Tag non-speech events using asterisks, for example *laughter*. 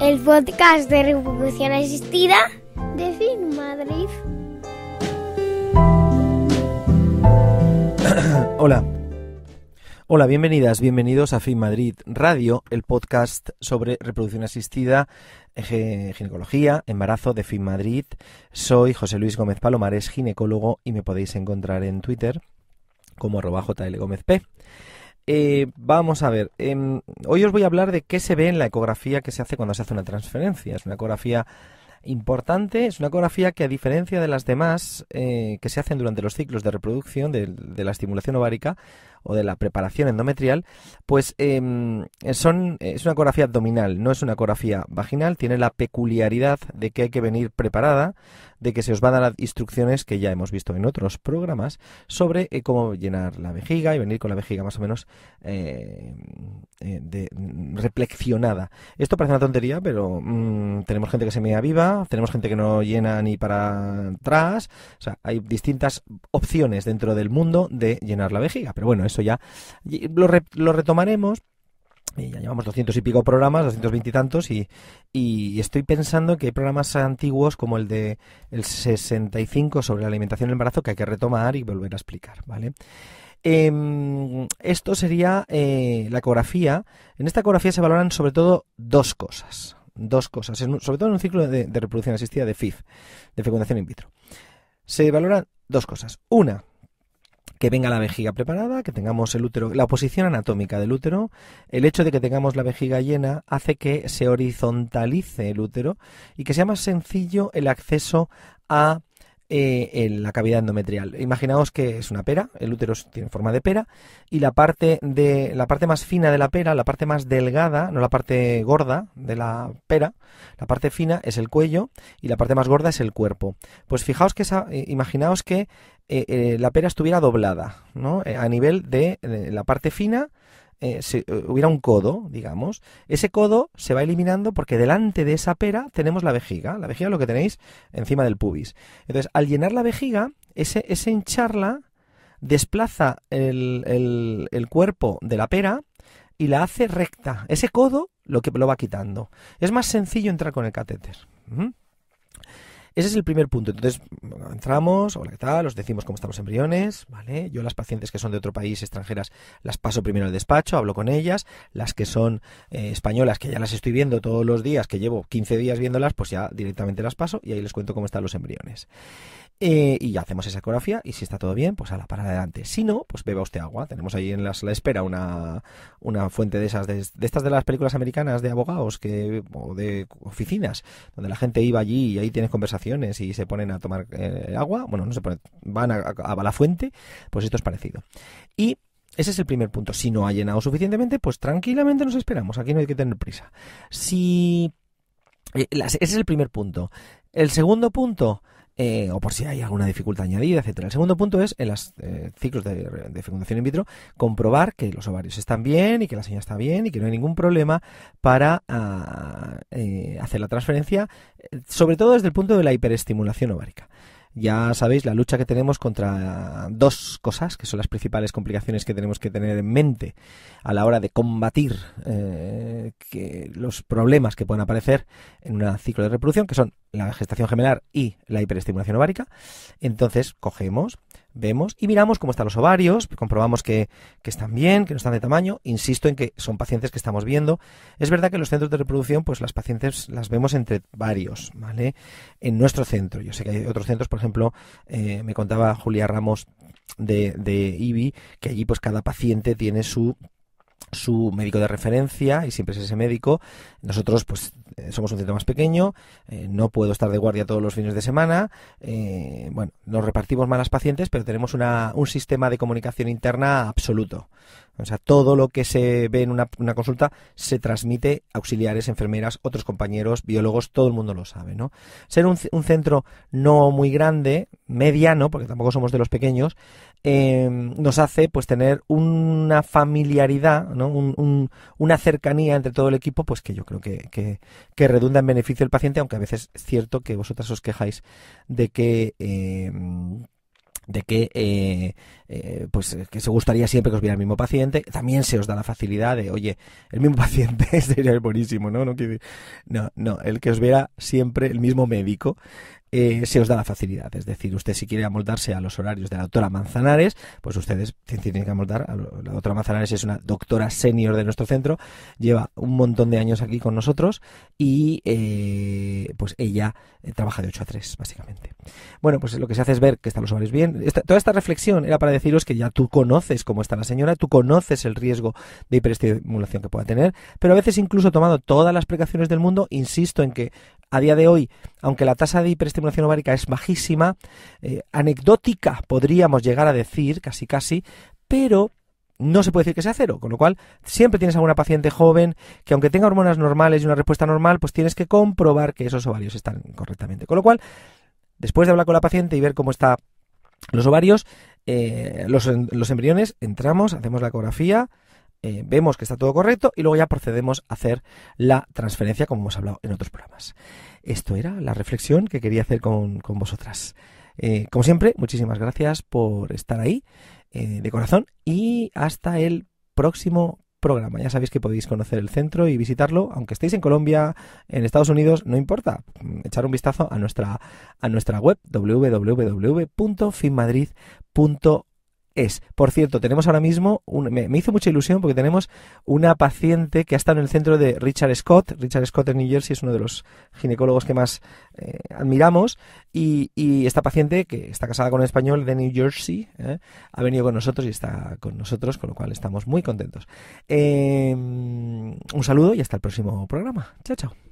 el podcast de reproducción asistida de Fin Madrid. *coughs* Hola. Hola, bienvenidas, bienvenidos a Fin Madrid Radio, el podcast sobre reproducción asistida, eh, ginecología, embarazo de Fin Madrid. Soy José Luis Gómez Palomares, ginecólogo, y me podéis encontrar en Twitter como arroba jlgómezp. Eh, vamos a ver, em, hoy os voy a hablar de qué se ve en la ecografía que se hace cuando se hace una transferencia. Es una ecografía importante, es una ecografía que a diferencia de las demás eh, que se hacen durante los ciclos de reproducción de, la estimulación ovárica, o de la preparación endometrial, pues em, son, eh, es una ecografía abdominal, no es una ecografía vaginal, tiene la peculiaridad de que hay que venir preparada, de que se os van a dar instrucciones que ya hemos visto en otros programas sobre eh, cómo llenar la vejiga y venir con la vejiga más o menos eh, de, reflexionada. Esto parece una tontería, pero mm, tenemos gente que se me viva, tenemos gente que no llena ni para atrás, o sea, hay distintas opciones dentro del mundo de llenar la vejiga, pero bueno, eso ya lo, lo retomaremos. Y ya llevamos 200 y pico programas, 220 y tantos, y, estoy pensando que hay programas antiguos como el de el 65 sobre la alimentación y el embarazo que hay que retomar y volver a explicar, ¿vale? Em, esto sería eh, la ecografía. En esta ecografía se valoran sobre todo dos cosas. Dos cosas, sobre todo en un ciclo de, de reproducción asistida de FIF, de fecundación in vitro. Se valoran dos cosas. Una, que venga la vejiga preparada, que tengamos el útero, la posición anatómica del útero, el hecho de que tengamos la vejiga llena hace que se horizontalice el útero y que sea más sencillo el acceso a eh, en la cavidad endometrial. Imaginaos que es una pera, el útero tiene forma de pera y la parte de la parte más fina de la pera, la parte más delgada, no la parte gorda de la pera, la parte fina es el cuello y la parte más gorda es el cuerpo. Pues fijaos que esa, eh, imaginaos que eh, la pera estuviera doblada, ¿no? a nivel de la parte fina eh, si eh, hubiera un codo, digamos, ese codo se va eliminando porque delante de esa pera tenemos la vejiga. La vejiga es lo que tenéis encima del pubis. Entonces, al llenar la vejiga, ese, ese hincharla desplaza el, cuerpo de la pera y la hace recta. Ese codo lo que lo va quitando. Es más sencillo entrar con el catéter. Ese es el primer punto. Entonces, entramos, hola, ¿qué tal? Os decimos cómo están los embriones, ¿vale? Yo las pacientes que son de otro país, extranjeras, las paso primero al despacho, hablo con ellas. Las que son eh, españolas, que ya las estoy viendo todos los días, que llevo 15 días viéndolas, pues ya directamente las paso y ahí les cuento cómo están los embriones. Eh, y ya hacemos esa ecografía y si está todo bien, pues a la para adelante. Si no, pues beba usted agua. Tenemos ahí en la, espera una, fuente de esas, de, estas de las películas americanas de abogados que, o de oficinas, donde la gente iba allí y ahí tienes conversaciones y se ponen a tomar eh, agua, bueno, no se ponen, van a, la fuente, pues esto es parecido. Y ese es el primer punto. Si no ha llenado suficientemente, pues tranquilamente nos esperamos. Aquí no hay que tener prisa. Si... Eh, ese es el primer punto. El segundo punto, eh, o por si hay alguna dificultad añadida, etcétera. El segundo punto es, en los eh, ciclos de, fecundación in vitro, comprobar que los ovarios están bien y que la señal está bien y que no hay ningún problema para ah, eh, hacer la transferencia, sobre todo desde el punto de la hiperestimulación ovárica. Ya sabéis la lucha que tenemos contra dos cosas, que son las principales complicaciones que tenemos que tener en mente a la hora de combatir los problemas que pueden aparecer en un ciclo de reproducción, que son la gestación gemelar y la hiperestimulación ovárica. Entonces cogemos, vemos y miramos cómo están los ovarios, comprobamos que, están bien, que no están de tamaño. Insisto en que son pacientes que estamos viendo. Es verdad que los centros de reproducción, pues las pacientes las vemos entre varios, ¿vale? En nuestro centro. Yo sé que hay otros centros, por ejemplo, eh, me contaba Julia Ramos de, de IBI, que allí pues cada paciente tiene su su médico de referencia y siempre es ese médico. Nosotros pues eh, somos un centro más pequeño, eh, no puedo estar de guardia todos los fines de semana, eh, bueno, nos repartimos malas pacientes, pero tenemos una, un sistema de comunicación interna absoluto. O sea, todo lo que se ve en una, consulta se transmite auxiliares, enfermeras, otros compañeros, biólogos, todo el mundo lo sabe, ¿no? Ser un, centro no muy grande, mediano, porque tampoco somos de los pequeños, em, nos hace pues tener una familiaridad, ¿no? una cercanía entre todo el equipo, pues que yo creo que, redunda en beneficio del paciente, aunque a veces es cierto que vosotras os quejáis de que... Em, de que eh, eh, pues eh, que se gustaría siempre que os viera el mismo paciente. También se os da la facilidad de, oye, el mismo *laughs* paciente sería buenísimo, ¿no? No, no, no, el que os viera siempre el mismo médico. Eh, se os da la facilidad. Es decir, usted si quiere amoldarse a los horarios de la doctora Manzanares, pues ustedes tienen que amoldar. la doctora Manzanares es una doctora senior de nuestro centro, lleva un montón de años aquí con nosotros y pues ella trabaja de 8 a 3, básicamente. Bueno, pues lo que se hace es ver que están los horarios bien. toda esta reflexión era para deciros que ya tú conoces cómo está la señora, tú conoces el riesgo de hiperestimulación que pueda tener, pero a veces incluso tomando todas las precauciones del mundo, insisto en que a día de hoy, aunque la tasa de hiperestimulación ovárica es bajísima, eh, anecdótica podríamos llegar a decir, casi casi, pero no se puede decir que sea cero, con lo cual siempre tienes alguna paciente joven que aunque tenga hormonas normales y una respuesta normal, pues tienes que comprobar que esos ovarios están correctamente. Con lo cual, después de hablar con la paciente y ver cómo están los ovarios, eh, los, embriones, entramos, hacemos la ecografía, eh, vemos que está todo correcto y luego ya procedemos a hacer la transferencia como hemos hablado en otros programas. Esto era la reflexión que quería hacer con, vosotras. Eh, como siempre, muchísimas gracias por estar ahí de corazón y hasta el próximo programa. Ya sabéis que podéis conocer el centro y visitarlo, aunque estéis en Colombia, en Estados Unidos, no importa. Mm, echar un vistazo a nuestra a nuestra web www.finmadrid.com punto es. Por cierto, tenemos ahora mismo, me, hizo mucha ilusión porque tenemos una paciente que ha estado en el centro de Richard Scott. Richard Scott de New Jersey es uno de los ginecólogos que más eh, admiramos. Y, esta paciente, que está casada con un español de New Jersey, ¿eh? ha venido con nosotros y está con nosotros, con lo cual estamos muy contentos. Em, un saludo y hasta el próximo programa. Chao, chao.